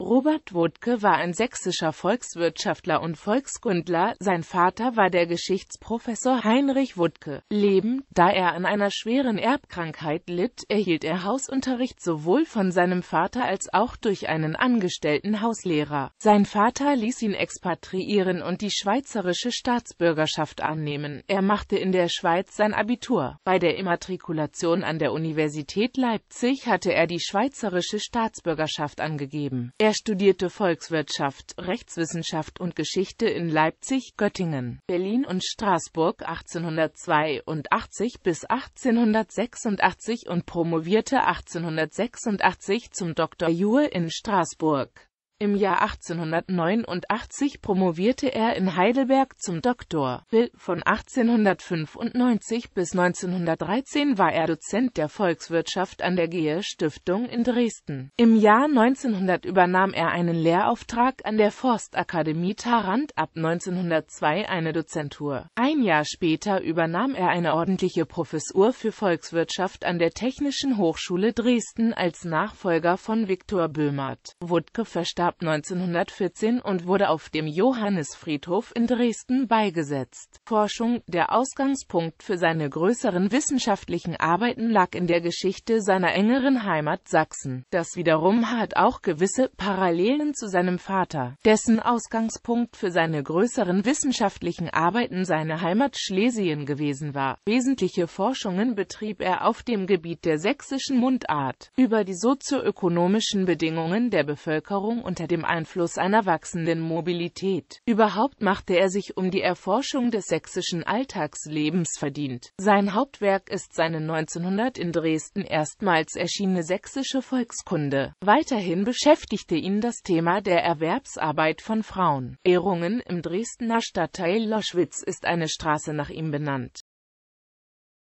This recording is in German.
Robert Wodke war ein sächsischer Volkswirtschaftler und Volkskundler, sein Vater war der Geschichtsprofessor Heinrich Wodke. Leben, da er an einer schweren Erbkrankheit litt, erhielt er Hausunterricht sowohl von seinem Vater als auch durch einen angestellten Hauslehrer. Sein Vater ließ ihn expatriieren und die schweizerische Staatsbürgerschaft annehmen. Er machte in der Schweiz sein Abitur. Bei der Immatrikulation an der Universität Leipzig hatte er die schweizerische Staatsbürgerschaft angegeben. Er er studierte Volkswirtschaft, Rechtswissenschaft und Geschichte in Leipzig, Göttingen, Berlin und Straßburg 1882 bis 1886 und promovierte 1886 zum Dr. Jur in Straßburg. Im Jahr 1889 promovierte er in Heidelberg zum Doktor. Von 1895 bis 1913 war er Dozent der Volkswirtschaft an der Gehe-Stiftung in Dresden. Im Jahr 1900 übernahm er einen Lehrauftrag an der Forstakademie Tharandt, ab 1902 eine Dozentur. Ein Jahr später übernahm er eine ordentliche Professur für Volkswirtschaft an der Technischen Hochschule Dresden als Nachfolger von Viktor Böhmert. Wuttke verstarb starb 1914 und wurde auf dem Johannisfriedhof in Dresden beigesetzt. Forschung Der Ausgangspunkt für seine größeren wissenschaftlichen Arbeiten lag in der Geschichte seiner engeren Heimat Sachsen. Das wiederum hat auch gewisse Parallelen zu seinem Vater, dessen Ausgangspunkt für seine größeren wissenschaftlichen Arbeiten seine Heimat Schlesien gewesen war. Wesentliche Forschungen betrieb er auf dem Gebiet der sächsischen Mundart, über die sozioökonomischen Bedingungen der Bevölkerung und unter dem Einfluss einer wachsenden Mobilität. Überhaupt machte er sich um die Erforschung des sächsischen Alltagslebens verdient. Sein Hauptwerk ist seine 1900 in Dresden erstmals erschienene sächsische Volkskunde. Weiterhin beschäftigte ihn das Thema der Erwerbsarbeit von Frauen. Ehrungen im Dresdner Stadtteil Loschwitz ist eine Straße nach ihm benannt.